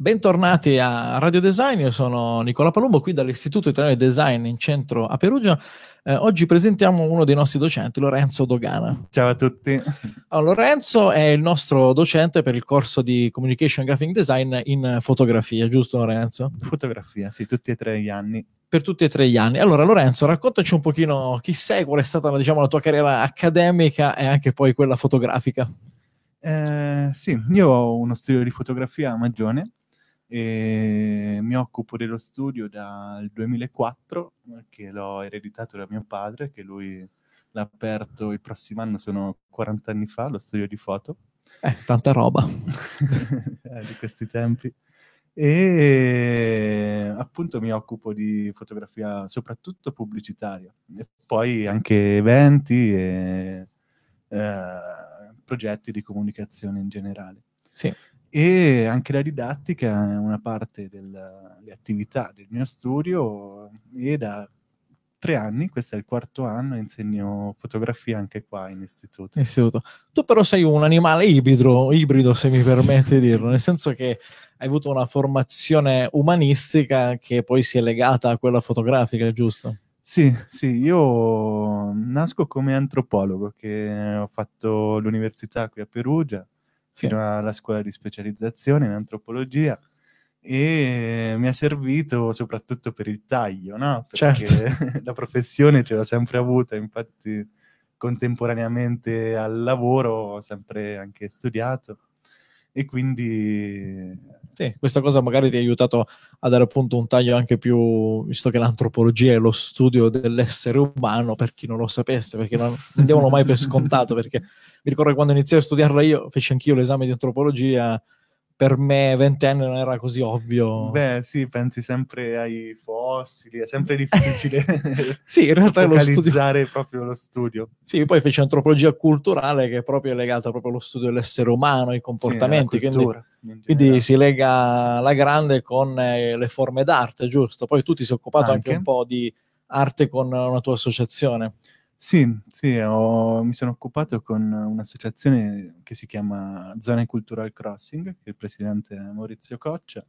Bentornati a Radio Design, io sono Nicola Palumbo qui dall'Istituto Italiano di Design in centro a Perugia. Eh, oggi presentiamo uno dei nostri docenti, Lorenzo Dogana. Ciao a tutti. Allora, Lorenzo è il nostro docente per il corso di Communication Graphic Design in fotografia, giusto Lorenzo? Fotografia, sì, tutti e tre gli anni per tutti e tre gli anni. Allora, Lorenzo, raccontaci un pochino chi sei, qual è stata diciamo, la tua carriera accademica e anche poi quella fotografica. Eh, sì, io ho uno studio di fotografia a Magione e mi occupo dello studio dal 2004, che l'ho ereditato da mio padre, che lui l'ha aperto il prossimo anno, sono 40 anni fa, lo studio di foto. Eh, tanta roba. Eh, di questi tempi. E appunto mi occupo di fotografia soprattutto pubblicitaria, e poi anche eventi e eh, progetti di comunicazione in generale. Sì e anche la didattica è una parte delle attività del mio studio e da tre anni, questo è il quarto anno, insegno fotografia anche qua in istituto. istituto. Tu però sei un animale ibrido, ibrido se mi permette di dirlo, nel senso che hai avuto una formazione umanistica che poi si è legata a quella fotografica, giusto? Sì, sì, io nasco come antropologo, che ho fatto l'università qui a Perugia, fino alla scuola di specializzazione in antropologia e mi ha servito soprattutto per il taglio, no? perché certo. la professione ce l'ho sempre avuta, infatti contemporaneamente al lavoro ho sempre anche studiato e quindi... Sì, questa cosa magari ti ha aiutato a dare appunto un taglio anche più, visto che l'antropologia è lo studio dell'essere umano, per chi non lo sapesse, perché non, non diavolo mai per scontato, perché mi ricordo che quando iniziai a studiarla io, feci anch'io l'esame di antropologia, per me ventenne non era così ovvio. Beh, sì, pensi sempre ai fossili, è sempre difficile sì, in realtà focalizzare lo proprio lo studio. Sì, poi fece antropologia culturale che è proprio legata proprio allo studio dell'essere umano, ai comportamenti, sì, cultura, quindi, quindi, si lega la grande con eh, le forme d'arte, giusto? Poi tu ti sei occupato anche, anche un po' di arte con una tua associazione. Sì, sì, ho- mi sono occupato con un'associazione che si chiama Zone Cultural Crossing, che il presidente è Maurizio Coccia,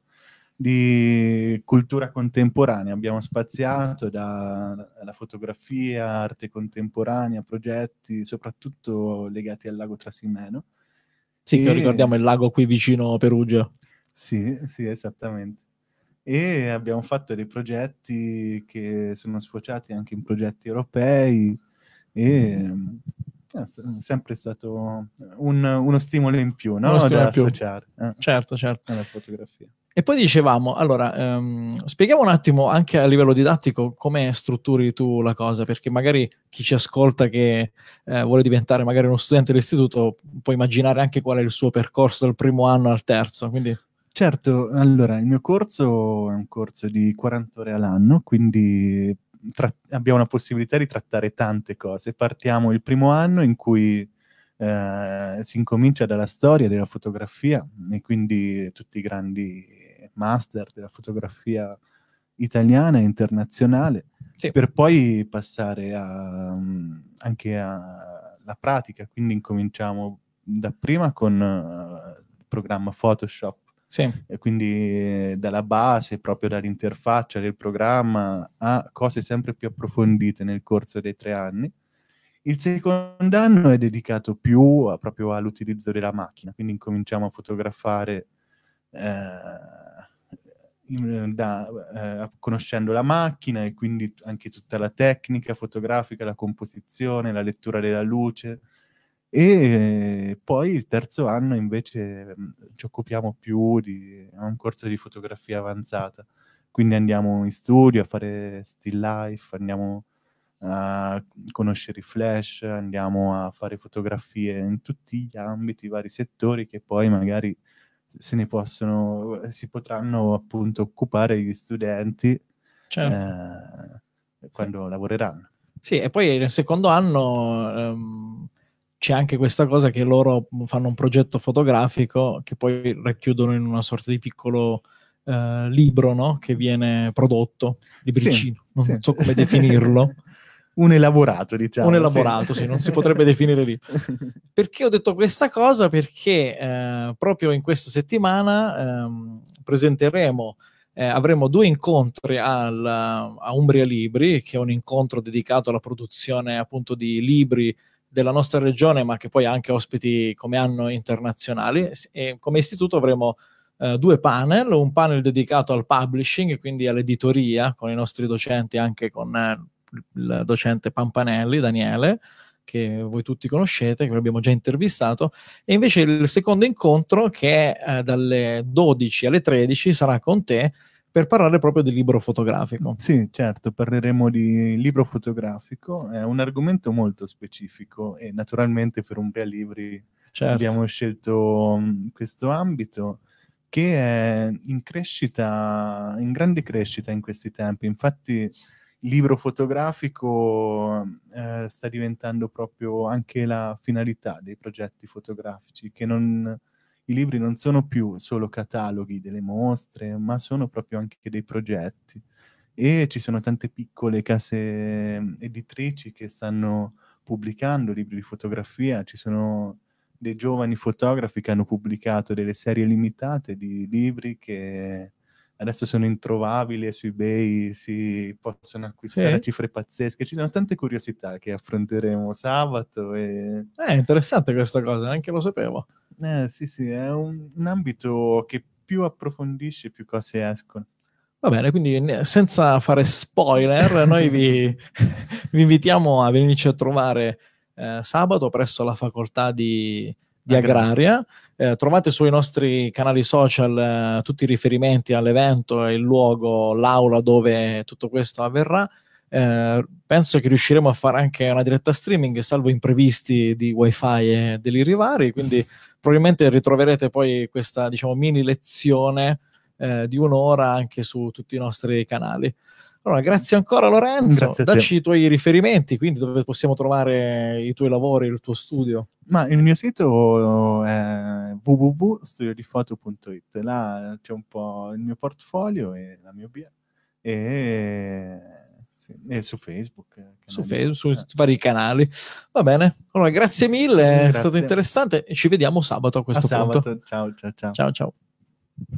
di cultura contemporanea. Abbiamo spaziato dalla fotografia, arte contemporanea, progetti, soprattutto legati al lago Trasimeno. Sì, che E- ricordiamo il lago qui vicino a Perugia. sì, sì, esattamente. E abbiamo fatto dei progetti che sono sfociati anche in progetti europei, e è mm. eh, sempre stato un, uno stimolo in più no? da in più. associare eh, certo, certo. alla fotografia. E poi dicevamo, allora, ehm, spieghiamo un attimo anche a livello didattico come strutturi tu la cosa, perché magari chi ci ascolta che eh, vuole diventare magari uno studente dell'istituto può immaginare anche qual è il suo percorso dal primo anno al terzo. Quindi... Certo, allora il mio corso è un corso di 40 ore all'anno, quindi tra- abbiamo la possibilità di trattare tante cose. Partiamo il primo anno in cui eh, si incomincia dalla storia della fotografia e quindi tutti i grandi master della fotografia italiana e internazionale, sì. per poi passare a, mm, anche alla pratica. Quindi incominciamo dapprima con uh, il programma Photoshop sì. E quindi eh, dalla base, proprio dall'interfaccia del programma, a cose sempre più approfondite nel corso dei tre anni. Il secondo anno è dedicato più a, proprio all'utilizzo della macchina, quindi incominciamo a fotografare eh, eh da, eh, conoscendo la macchina e quindi anche tutta la tecnica fotografica, la composizione, la lettura della luce, e poi il terzo anno invece mm, ci occupiamo più di un corso di fotografia avanzata, quindi andiamo in studio a fare still life, andiamo a conoscere i flash, andiamo a fare fotografie in tutti gli ambiti, vari settori che poi magari se ne possono, si potranno appunto occupare gli studenti certo. eh, quando sì. lavoreranno. Sì, e poi nel secondo anno... Um c'è anche questa cosa che loro fanno un progetto fotografico che poi racchiudono in una sorta di piccolo eh, libro no? che viene prodotto, libricino, sì, non sì. so come definirlo. un elaborato, diciamo. Un elaborato, sì, sì non si potrebbe definire lì. Perché ho detto questa cosa? Perché eh, proprio in questa settimana ehm, presenteremo, eh, avremo due incontri al, a Umbria Libri, che è un incontro dedicato alla produzione appunto di libri della nostra regione, ma che poi ha anche ospiti come anno internazionali. E come istituto avremo eh, due panel, un panel dedicato al publishing, quindi all'editoria, con i nostri docenti, anche con eh, il docente Pampanelli, Daniele, che voi tutti conoscete, che abbiamo già intervistato, e invece il secondo incontro che eh, dalle 12 alle 13 sarà con te, per parlare proprio del libro fotografico. Sì, certo, parleremo di libro fotografico, è un argomento molto specifico e naturalmente per Umbria Libri certo. abbiamo scelto mm, questo ambito che è in crescita, in grande crescita in questi tempi. Infatti il libro fotografico eh, sta diventando proprio anche la finalità dei progetti fotografici che non i libri non sono più solo cataloghi delle mostre, ma sono proprio anche dei progetti. E ci sono tante piccole case mm, editrici che stanno pubblicando libri di fotografia, ci sono dei giovani fotografi che hanno pubblicato delle serie limitate di libri che adesso sono introvabili su eBay, si possono acquistare sì. cifre pazzesche. Ci sono tante curiosità che affronteremo sabato. E... È eh, interessante questa cosa, neanche lo sapevo eh, sì, sì, è un, un ambito che più approfondisce, più cose escono. Va bene, quindi senza fare spoiler, noi vi, vi, invitiamo a venirci a trovare eh, sabato presso la facoltà di, di Agraria. Eh, trovate sui nostri canali social eh, tutti i riferimenti all'evento, il luogo, l'aula dove tutto questo avverrà. Eh, penso che riusciremo a fare anche una diretta streaming, salvo imprevisti di wifi e degli rivari, quindi probabilmente ritroverete poi questa diciamo, mini lezione eh, di un'ora anche su tutti i nostri canali. Allora, grazie ancora Lorenzo, grazie dacci i tuoi riferimenti, quindi dove possiamo trovare i tuoi lavori, il tuo studio. Ma il mio sito eh, è www.studiodifoto.it, là c'è un po' il mio portfolio e la mia bio. E sì. E su Facebook. Eh, su Facebook, su eh. vari canali. Va bene. Allora, grazie mille, grazie. è stato interessante. Ci vediamo sabato a questo a punto. Sabato. Ciao, ciao, ciao. Ciao, ciao.